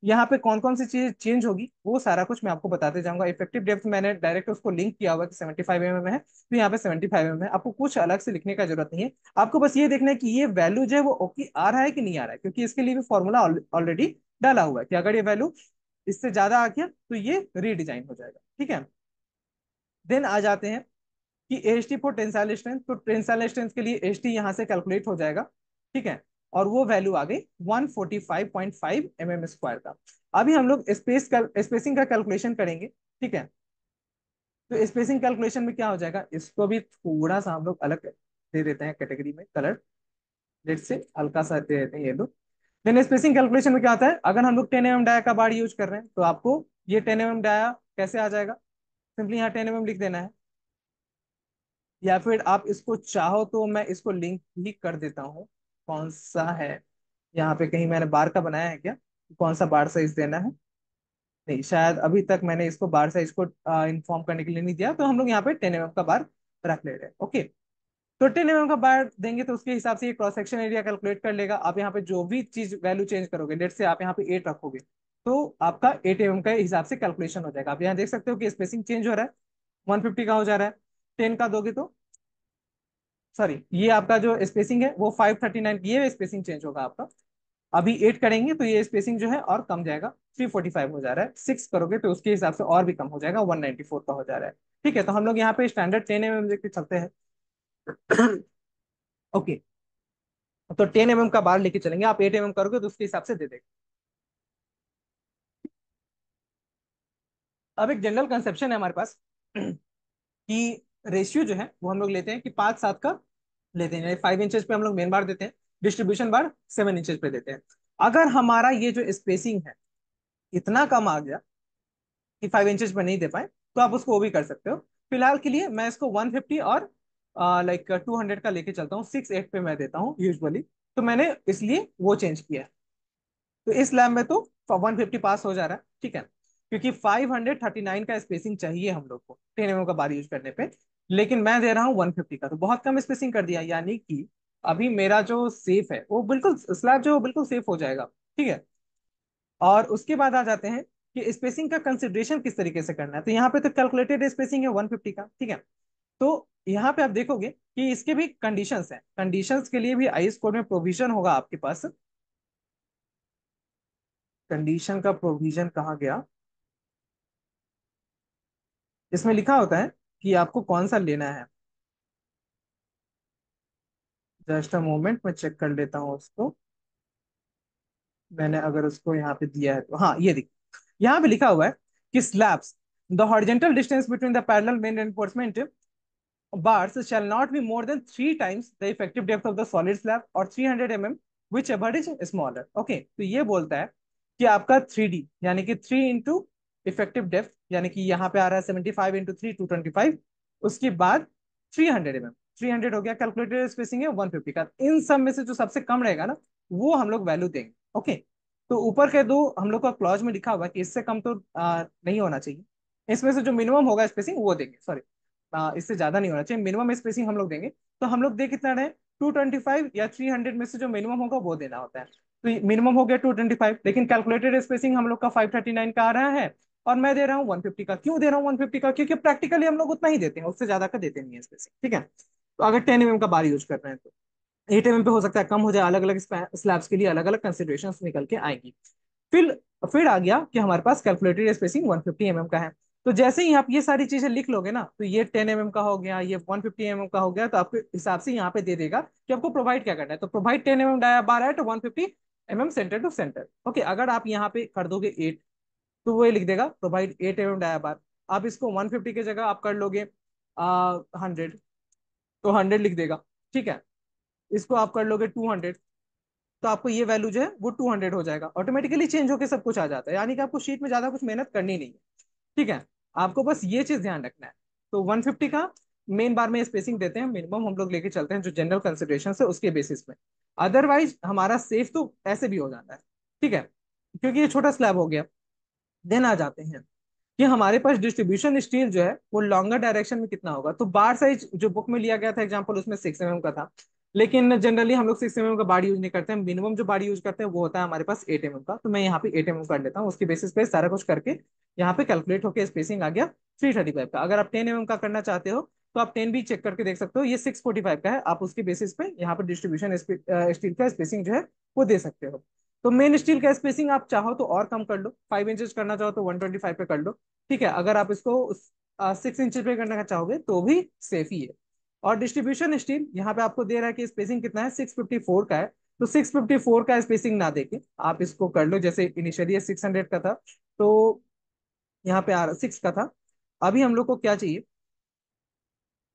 S1: यहाँ पे कौन कौन सी चीज चेंज होगी वो सारा कुछ मैं आपको बताते जाऊंगा इफेक्टिव डेप्थ मैंने डायरेक्ट उसको लिंक किया हुआ कि सेवेंटी फाइव एम है तो यहाँ पे सेवेंटी फाइव एम है आपको कुछ अलग से लिखने का जरूरत नहीं है आपको बस ये देखना है कि ये वैल्यू जो है वो ओके आ रहा है कि नहीं आ रहा है क्योंकि इसके लिए भी फॉर्मूला ऑलरेडी डाला हुआ है कि अगर ये वैल्यू इससे ज्यादा आ गया तो ये रीडिजाइन हो जाएगा ठीक है देन आ जाते हैं कि H T for tensile strength तो टेंसाइल स्ट्रेंथ के लिए एच टी यहाँ से कैलकुलेट हो जाएगा ठीक है और वो वैल्यू आ गई 145.5 mm स्क्वायर का अभी हम लोग स्पेस का स्पेसिंग का कैलकुलेशन करेंगे ठीक है तो स्पेसिंग कैलकुलेशन में क्या हो जाएगा इसको भी थोड़ा सा हम लोग अलग दे देते हैं कैटेगरी में कलर लेट से हल्का सा दे देते हैं ये लोग देन स्पेसिंग कैलकुलेशन में क्या आता है अगर हम लोग टेन एम डाया का बार यूज कर रहे हैं तो आपको ये टेन एम डाया कैसे आ जाएगा सिंपली यहाँ टेन एम लिख देना है या फिर आप इसको चाहो तो मैं इसको लिंक भी कर देता हूँ कौन सा है यहाँ पे कहीं मैंने बार का बनाया है क्या कौन सा बार साइज देना है नहीं शायद अभी तक मैंने इसको बार साइज को इन्फॉर्म करने के लिए नहीं दिया तो हम लोग यहाँ पे टेन एम का बार रख ले रहे हैं ओके तो टेन एम का बार देंगे तो उसके हिसाब से ये क्रॉस सेक्शन एरिया कैलकुलेट कर लेगा आप यहाँ पे जो भी चीज वैल्यू चेंज करोगे लेट से आप यहाँ पे एट रखोगे तो आपका एट एम का हिसाब से कैलकुलेशन हो जाएगा आप यहाँ देख सकते हो कि स्पेसिंग चेंज हो रहा है वन फिफ्टी का हो जा रहा है टेन का दोगे तो सॉरी ये आपका जो स्पेसिंग है वो 539 ये स्पेसिंग चेंज होगा आपका अभी एट करेंगे तो ये स्पेसिंग जो है और कम जाएगा 345 हो जा रहा है सिक्स करोगे तो उसके हिसाब से और भी कम हो जाएगा 194 का हो जा रहा है ठीक है तो हम लोग यहाँ पे स्टैंडर्ड टेन एम एम लेके चलते हैं ओके <clears throat> तो टेन एम एम का बार लेके चलेंगे आप एट एम एम करोगे तो उसके हिसाब से दे देंगे अब एक जनरल कंसेप्शन है हमारे पास <clears throat> कि रेशियो जो है वो हम लोग लेते हैं कि पांच सात का लेते हैं फाइव इंचेस पे हम लोग मेन बार देते हैं डिस्ट्रीब्यूशन बार सेवन इंचेस पे देते हैं अगर हमारा ये जो स्पेसिंग है इतना कम आ गया कि फाइव इंचेस पे नहीं दे पाए तो आप उसको वो भी कर सकते हो फिलहाल के लिए मैं इसको वन फिफ्टी और लाइक टू हंड्रेड का लेके चलता हूँ सिक्स एट पे मैं देता हूँ यूजली तो मैंने इसलिए वो चेंज किया है तो इस लैब में तो फिफ्टी पास हो जा रहा है ठीक है क्योंकि 539 का स्पेसिंग चाहिए हम लोग को टेन एम का बार यूज करने पे लेकिन मैं दे रहा हूँ वन फिफ्टी का तो बहुत कम स्पेसिंग कर दिया यानी कि अभी मेरा जो सेफ है वो बिल्कुल स्लैब जो बिल्कुल सेफ हो जाएगा ठीक है और उसके बाद आ जाते हैं कि स्पेसिंग का कंसिडरेशन किस तरीके से करना है तो यहाँ पे तो कैलकुलेटेड स्पेसिंग है फिफ्टी का ठीक है तो यहाँ पे आप देखोगे कि इसके भी कंडीशन है कंडीशन के लिए भी आई कोड में प्रोविजन होगा आपके पास कंडीशन का प्रोविजन कहा गया इसमें लिखा होता है कि आपको कौन सा लेना है जस्ट अ मोमेंट मैं चेक कर लेता हूँ उसको मैंने अगर उसको यहाँ पे दिया है तो हाँ ये देखिए यहाँ पे लिखा हुआ है कि slabs the horizontal distance between the parallel main enforcement be more than three times the effective depth of the solid slab और three hundred M M whichever is smaller okay तो ये बोलता है कि आपका थ्री डी यानी कि three into effective depth यानी कि यहाँ पे आ रहा है seventy five into three two twenty five उसके बाद three hundred M three hundred हो गया कैलकुलेटेड स्पेसिंग है वन फिफ्टी का इन सब में से जो सबसे कम रहेगा ना वो हम लोग वैल्यू देंगे ओके तो ऊपर के दो हम लोग का क्लॉज में लिखा हुआ कि इससे कम तो आ, नहीं होना चाहिए इसमें से जो मिनिमम होगा स्पेसिंग वो देंगे सॉरी इससे ज्यादा नहीं होना चाहिए मिनिमम स्पेसिंग हम लोग देंगे तो हम लोग देख कितना रहे टू ट्वेंटी फाइव या थ्री हंड्रेड में से जो मिनिमम होगा वो देना होता है तो मिनिमम हो गया टू ट्वेंटी फाइव लेकिन कैलकुलेटेड स्पेसिंग हम लोग का फाइव थर्टी नाइन का आ रहा है और मैं दे रहा हूँ 150 का क्यों दे रहा हूँ 150 का क्योंकि प्रैक्टिकली हम लोग उतना ही देते हैं उससे ज्यादा का देते नहीं है इसमें से ठीक है तो अगर टेन एम का बार यूज कर रहे हैं तो एट एम पे हो सकता है कम हो जाए अलग अलग स्लैब्स के लिए अलग अलग कंसिडरेशन निकल के आएंगी फिर फिर आ गया कि हमारे पास calculated spacing one fifty mm का है तो जैसे ही आप ये सारी चीजें लिख लोगे ना तो ये टेन एम mm का हो गया ये वन फिफ्टी एम का हो गया तो आपके हिसाब से यहाँ पे दे देगा कि आपको प्रोवाइड क्या करना है तो provide ten M M bar है तो one fifty M centre to centre okay अगर आप यहाँ पे कर दोगे एट तो वो लिख देगा provide eight M dia bar आप इसको वन फिफ्टी की जगह आप कर लोगे हंड्रेड तो हंड्रेड लिख देगा ठीक है इसको आप कर लोगे टू हंड्रेड तो आपको ये वैल्यू जो है वो टू हंड्रेड हो जाएगा ऑटोमेटिकली चेंज होकर सब कुछ आ जाता है यानी कि आपको शीट में ज्यादा कुछ मेहनत करनी नहीं है ठीक है आपको बस ये चीज ध्यान रखना है तो फिफ्टी का मेन बार में स्पेसिंग देते हैं मिनिमम हम लोग लेके चलते हैं जो जनरल कंसिडरेशन है उसके बेसिस में अदरवाइज हमारा सेफ तो ऐसे भी हो जाता है ठीक है क्योंकि ये छोटा स्लैब हो गया देन आ जाते हैं कि हमारे पास डिस्ट्रीब्यूशन स्टील जो है वो लॉन्गर डायरेक्शन में कितना होगा तो बार साइज जो बुक में लिया गया था एग्जाम्पल उसमें सिक्स एम mm का था लेकिन जनरली हम लोग सिक्स एम mm का बार यूज नहीं करते हैं मिनिमम जो बार यूज करते हैं वो होता है हमारे पास एट एम mm का तो मैं यहाँ पे एट एम कर लेता हूँ उसके बेसिस पे सारा कुछ करके यहाँ पे कैलकुलेट होकर स्पेसिंग आ गया थ्री थर्टी फाइव का अगर आप टेन एम का करना चाहते हो तो आप टेन भी चेक करके देख सकते हो ये सिक्स का है आप उसके बेसिस पे यहाँ पर डिस्ट्रीब्यूशन स्टील का स्पेसिंग जो है वो दे सकते हो तो मेन स्टील का स्पेसिंग आप चाहो तो और कम कर लो फाइव इंचेस करना चाहो तो वन ट्वेंटी फाइव पे कर लो ठीक है अगर आप इसको सिक्स इंचेस पे करना चाहोगे तो भी सेफ ही है और डिस्ट्रीब्यूशन स्टील यहाँ पे आपको दे रहा है कि स्पेसिंग कितना है सिक्स फिफ्टी फोर का है तो सिक्स फिफ्टी फोर का स्पेसिंग ना देके आप इसको कर लो जैसे इनिशियली सिक्स हंड्रेड का था तो यहाँ पे आ रहा सिक्स का था अभी हम लोग को क्या चाहिए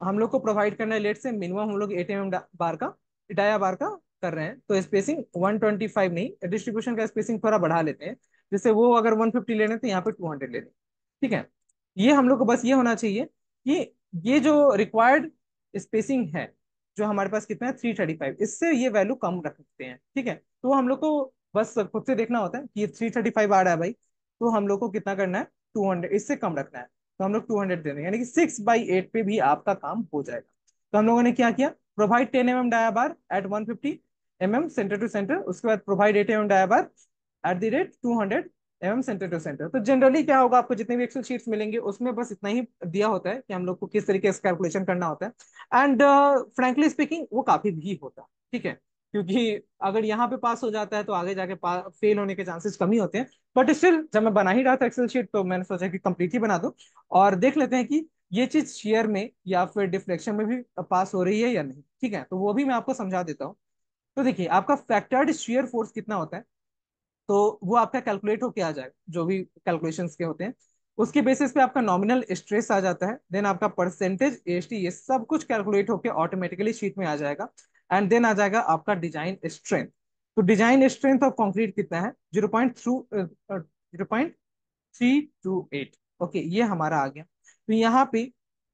S1: हम लोग को प्रोवाइड करना है लेट से मिनिमम हम लोग एटीएम बार का डाया बार का कर रहे हैं तो स्पेसिंग 125 नहीं डिस्ट्रीब्यूशन का स्पेसिंग थोड़ा बढ़ा लेते हैं जैसे वो अगर 150 ले रहे तो यहाँ पे 200 ले रहे ठीक है ये हम लोग को बस ये होना चाहिए कि ये जो रिक्वायर्ड स्पेसिंग है जो हमारे पास कितना है थ्री थर्टी फाइव इससे ये वैल्यू कम रख सकते हैं ठीक है तो हम लोग को बस खुद से देखना होता है कि ये थ्री थर्टी फाइव आ रहा है भाई तो हम लोग को कितना करना है टू हंड्रेड इससे कम रखना है तो हम लोग टू हंड्रेड देंगे यानी कि सिक्स बाई एट पे भी आपका काम हो जाएगा तो हम लोगों ने क्या किया provide ten M M dia bar at one fifty M centre to centre उसके बाद provide eight M dia bar at the rate two hundred M centre to centre तो जनरली क्या होगा आपको जितने भी एक्सेल शीट्स मिलेंगे उसमें बस इतना ही दिया होता है कि हम लोग को किस तरीके से कैलकुलेशन करना होता है एंड फ्रेंकली स्पीकिंग वो काफी भी होता है ठीक है क्योंकि अगर यहाँ पे पास हो जाता है तो आगे जाके फेल होने के चांसेस कम ही होते हैं बट स्टिल जब मैं बना ही रहा था एक्सेल शीट तो मैंने सोचा कि कंप्लीट ही बना दो और देख लेते हैं कि ये चीज शेयर में या फिर डिफ्लेक्शन में भी पास हो रही है या नहीं ठीक है तो वो भी मैं आपको समझा देता हूँ तो देखिए आपका फैक्टर्ड शेयर फोर्स कितना होता है तो वो आपका कैलकुलेट होके आ जाएगा जो भी कैलकुलेशन के होते हैं उसके बेसिस पे आपका नॉमिनल स्ट्रेस आ जाता है देन आपका परसेंटेज एस ये सब कुछ कैलकुलेट होकर ऑटोमेटिकली शीट में आ जाएगा एंड देन आ जाएगा आपका डिजाइन स्ट्रेंथ तो डिजाइन स्ट्रेंथ ऑफ कंक्रीट कितना है zero point three zero point three two eight okay ये हमारा आ गया तो यहाँ पे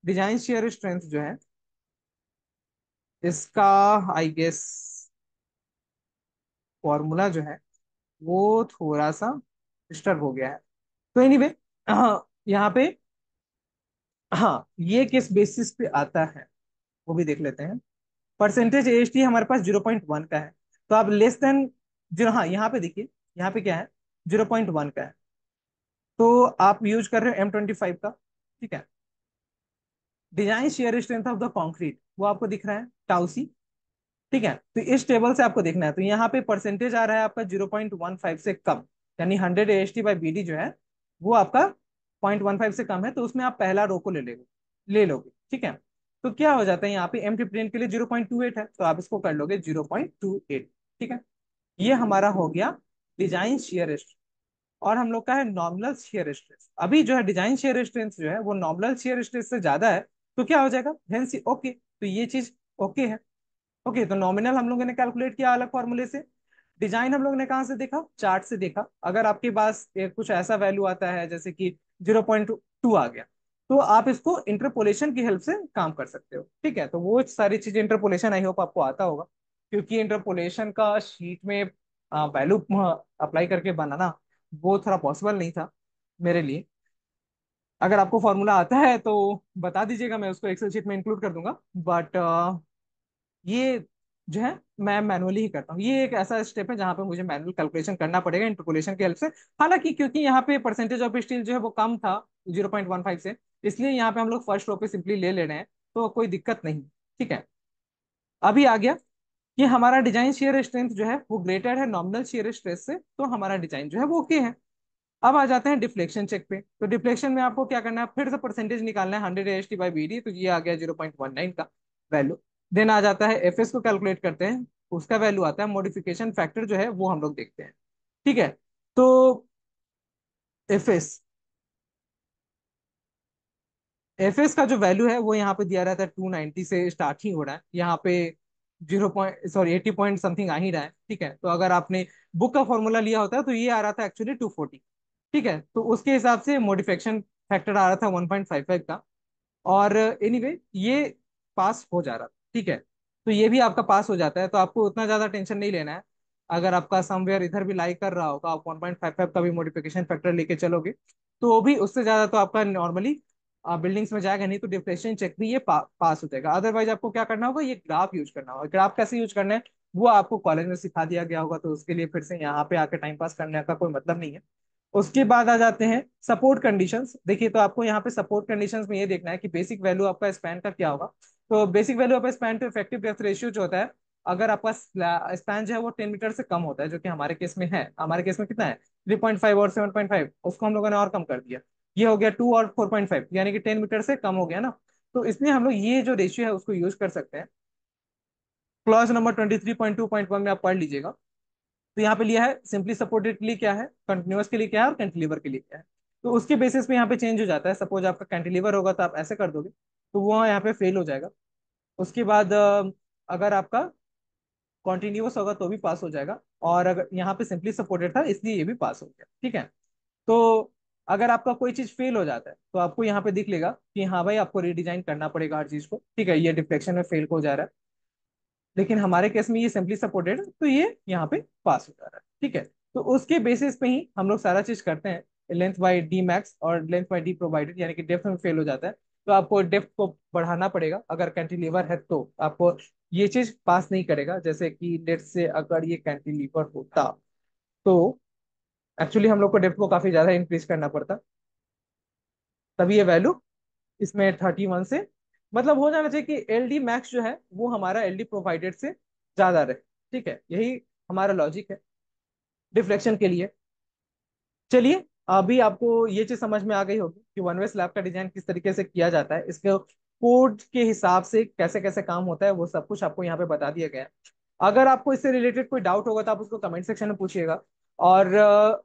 S1: डिजाइन शेयर स्ट्रेंथ जो है इसका आई गेस फॉर्मूला जो है वो थोड़ा सा डिस्टर्ब हो गया है तो एनी वे यहाँ पे हाँ ये किस बेसिस पे आता है वो भी देख लेते हैं परसेंटेज एच हमारे पास जीरो पॉइंट वन का है तो आप लेस देन जीरो हाँ यहाँ पे देखिए यहाँ पे क्या है जीरो पॉइंट वन का है तो आप यूज कर रहे हो एम ट्वेंटी फाइव का ठीक है design shear strength of the concrete वो आपको दिख रहा है टाउसी ठीक है तो इस टेबल से आपको देखना है तो यहाँ पे परसेंटेज आ रहा है आपका जीरो पॉइंट वन फाइव से कम यानी hundred S T by B D जो है वो आपका पॉइंट वन फाइव से कम है तो उसमें आप पहला रो को ले लेगे ले लोगे ठीक है तो क्या हो जाता है यहाँ पे एम प्रिंट के लिए जीरो पॉइंट टू एट है तो आप इसको कर लोगे जीरो पॉइंट टू एट ठीक है ये हमारा हो गया डिजाइन शेयर स्ट्रेस और हम लोग का है नॉर्मल शेयर स्ट्रेस अभी जो है डिजाइन शेयर स्ट्रेंस जो है वो नॉर्मल शेयर स्ट्रेस से ज्यादा है तो क्या हो जाएगा ओके तो ये चीज ओके है ओके तो नॉमिनल हम लोगों ने कैलकुलेट किया अलग फॉर्मूले से डिजाइन हम लोग ने कहा से देखा चार्ट से देखा अगर आपके पास कुछ ऐसा वैल्यू आता है जैसे कि जीरो पॉइंट टू आ गया तो आप इसको इंटरपोलेशन की हेल्प से काम कर सकते हो ठीक है तो वो सारी चीजें इंटरपोलेशन आई होप आपको आता होगा क्योंकि इंटरपोलेशन का शीट में वैल्यू अप्लाई करके बनाना वो थोड़ा पॉसिबल नहीं था मेरे लिए अगर आपको फॉर्मूला आता है तो बता दीजिएगा मैं उसको एक्सेल शीट में इंक्लूड कर दूंगा बट ये जो है मैं मैनुअली ही करता हूँ ये एक ऐसा स्टेप है जहाँ पे मुझे मैनुअल कैलकुलेशन करना पड़ेगा इंटरपोलेशन के हेल्प से हालांकि क्योंकि यहाँ पे परसेंटेज ऑफ स्टील जो है वो कम था जीरो पॉइंट वन फाइव से इसलिए यहाँ पे हम लोग फर्स्ट रो पे सिंपली ले ले रहे हैं तो कोई दिक्कत नहीं ठीक है अभी आ गया कि हमारा डिजाइन शेयर स्ट्रेंथ जो है वो ग्रेटर है नॉमिनल शेयर स्ट्रेस से तो हमारा डिजाइन जो है वो ओके है अब आ जाते हैं डिफ्लेक्शन चेक पे तो डिफ्लेक्शन में आपको क्या करना है फिर से परसेंटेज निकालना है hundred S T by B D तो ये आ गया जीरो पॉइंट वन नाइन का वैल्यू देन आ जाता है एफ को कैलकुलेट करते हैं उसका वैल्यू आता है मॉडिफिकेशन फैक्टर जो है वो हम लोग देखते हैं ठीक है तो एफ एस एफ एस का जो वैल्यू है वो यहाँ पे दिया रहता है टू नाइनटी से स्टार्ट ही हो रहा है यहाँ पे zero point sorry eighty point something आ ही रहा है ठीक है तो अगर आपने बुक का फॉर्मूला लिया होता है तो ये आ रहा था एक्चुअली टू फोर्टी ठीक है तो उसके हिसाब से मोडिफिकेशन फैक्टर आ रहा था वन पॉइंट फाइव फाइव का और एनी anyway, ये पास हो जा रहा था ठीक है तो ये भी आपका पास हो जाता है तो आपको उतना ज़्यादा टेंशन नहीं लेना है अगर आपका समवेयर इधर भी लाइक कर रहा होगा आप वन पॉइंट फाइव फाइव का भी मोडिफिकेशन फैक्टर लेके चलोगे तो वो भी उससे ज़्यादा तो आपका नॉर्मली बिल्डिंग्स में जाएगा नहीं तो डिप्रेशन चेक भी ये पा, पास हो जाएगा अदरवाइज आपको क्या करना होगा ये ग्राफ यूज करना होगा ग्राफ कैसे यूज करना है वो आपको कॉलेज में सिखा दिया गया होगा तो उसके लिए फिर से यहाँ पे आके टाइम पास करने का कोई मतलब नहीं है उसके बाद आ जाते हैं सपोर्ट कंडीशंस देखिए तो आपको यहाँ पे सपोर्ट कंडीशंस में ये देखना है कि बेसिक वैल्यू आपका स्पैन का क्या होगा तो basic value of span to effective depth ratio जो होता है अगर आपका स्पैन जो है वो टेन मीटर से कम होता है जो कि हमारे केस में है हमारे केस में कितना है थ्री पॉइंट फाइव और सेवन पॉइंट फाइव उसको हम लोगों ने और कम कर दिया ये हो गया टू और फोर पॉइंट फाइव यानी कि टेन मीटर से कम हो गया ना तो इसलिए हम लोग ये जो रेशियो है उसको यूज कर सकते हैं clause number twenty three point two point one में आप पढ़ लीजिएगा तो यहाँ पे लिया है सिंपली सपोर्टेड के लिए क्या है कंटिन्यूस के लिए क्या है और कैंटिलीवर के लिए क्या है तो उसके बेसिस पे यहाँ पे चेंज हो जाता है सपोज आपका कैंटिलीवर होगा तो आप ऐसे कर दोगे तो वो यहाँ पे फेल हो जाएगा उसके बाद अगर आपका कॉन्टिन्यूस होगा तो भी पास हो जाएगा और अगर यहाँ पे सिंपली सपोर्टेड था इसलिए ये भी पास हो गया ठीक है तो अगर आपका कोई चीज फेल हो जाता है तो आपको यहाँ पे दिख लेगा कि हाँ भाई आपको रीडिजाइन करना पड़ेगा हर चीज को ठीक है ये डिफ्लेक्शन में फेल हो जा रहा है लेकिन हमारे केस में ये सिंपली सपोर्टेड तो ये यहाँ पे पास हो जा रहा है ठीक है तो उसके बेसिस पे ही हम लोग सारा चीज करते हैं लेंथ बाई डी मैक्स और लेंथ बाई डी प्रोवाइडेड यानी कि डेफ में फेल हो जाता है तो आपको डेप्थ को बढ़ाना पड़ेगा अगर कैंटिलीवर है तो आपको ये चीज पास नहीं करेगा जैसे कि डेट से अगर ये कैंटिलीवर होता तो एक्चुअली हम लोग को डेप्थ को काफी ज्यादा इंक्रीज करना पड़ता तभी ये वैल्यू इसमें थर्टी वन से मतलब हो जाना चाहिए कि एल डी मैक्स जो है वो हमारा एल डी प्रोवाइडेड से ज्यादा रहे ठीक है यही हमारा लॉजिक है डिफ्लेक्शन के लिए चलिए अभी आपको ये चीज समझ में आ गई होगी कि वन वे स्लैब का डिजाइन किस तरीके से किया जाता है इसके कोड के हिसाब से कैसे कैसे काम होता है वो सब कुछ आपको यहाँ पे बता दिया गया है अगर आपको इससे रिलेटेड कोई डाउट होगा तो आप उसको कमेंट सेक्शन में पूछिएगा और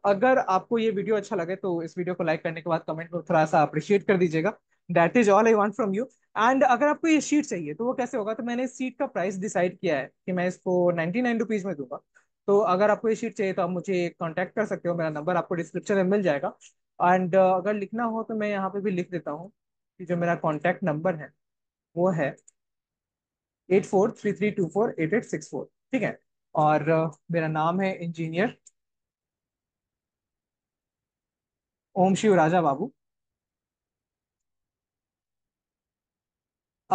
S1: अगर आपको ये वीडियो अच्छा लगे तो इस वीडियो को लाइक करने के बाद कमेंट में थोड़ा सा अप्रिशिएट कर दीजिएगा that is all I want from you and अगर आपको ये शीट चाहिए तो वो कैसे होगा तो मैंने इस सीट का प्राइस डिसाइड किया है कि मैं इसको नाइनटी नाइन रुपीज में दूंगा तो अगर आपको ये शीट चाहिए तो आप मुझे कॉन्टेक्ट कर सकते हो मेरा नंबर आपको डिस्क्रिप्शन में मिल जाएगा एंड uh, अगर लिखना हो तो मैं यहाँ पे भी लिख देता हूँ कि जो मेरा कॉन्टैक्ट नंबर है वो है eight four three three two four eight eight six four ठीक है और uh, मेरा नाम है इंजीनियर ओम शिव राजा बाबू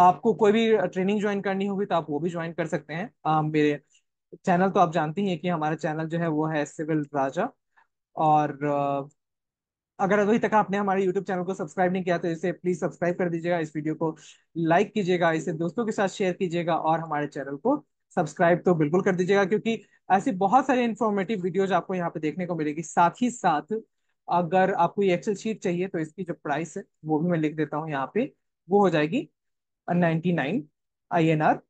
S1: आपको कोई भी ट्रेनिंग ज्वाइन करनी होगी तो आप वो भी ज्वाइन कर सकते हैं आ, मेरे चैनल तो आप जानती हैं कि हमारा चैनल जो है वो है सिविल राजा और अगर अभी तक आपने हमारे यूट्यूब चैनल को सब्सक्राइब नहीं किया तो इसे प्लीज सब्सक्राइब कर दीजिएगा इस वीडियो को लाइक कीजिएगा इसे दोस्तों के साथ शेयर कीजिएगा और हमारे चैनल को सब्सक्राइब तो बिल्कुल कर दीजिएगा क्योंकि ऐसी बहुत सारी इन्फॉर्मेटिव वीडियोज आपको यहाँ पे देखने को मिलेगी साथ ही साथ अगर आपको एक्सेल शीट चाहिए तो इसकी जो प्राइस है वो भी मैं लिख देता हूँ यहाँ पे वो हो जाएगी ninety nine I N R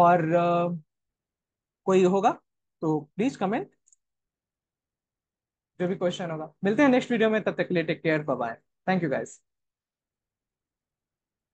S1: और कोई होगा तो प्लीज कमेंट जो भी क्वेश्चन होगा मिलते हैं नेक्स्ट वीडियो में तब तक के लिए take care bye thank you guys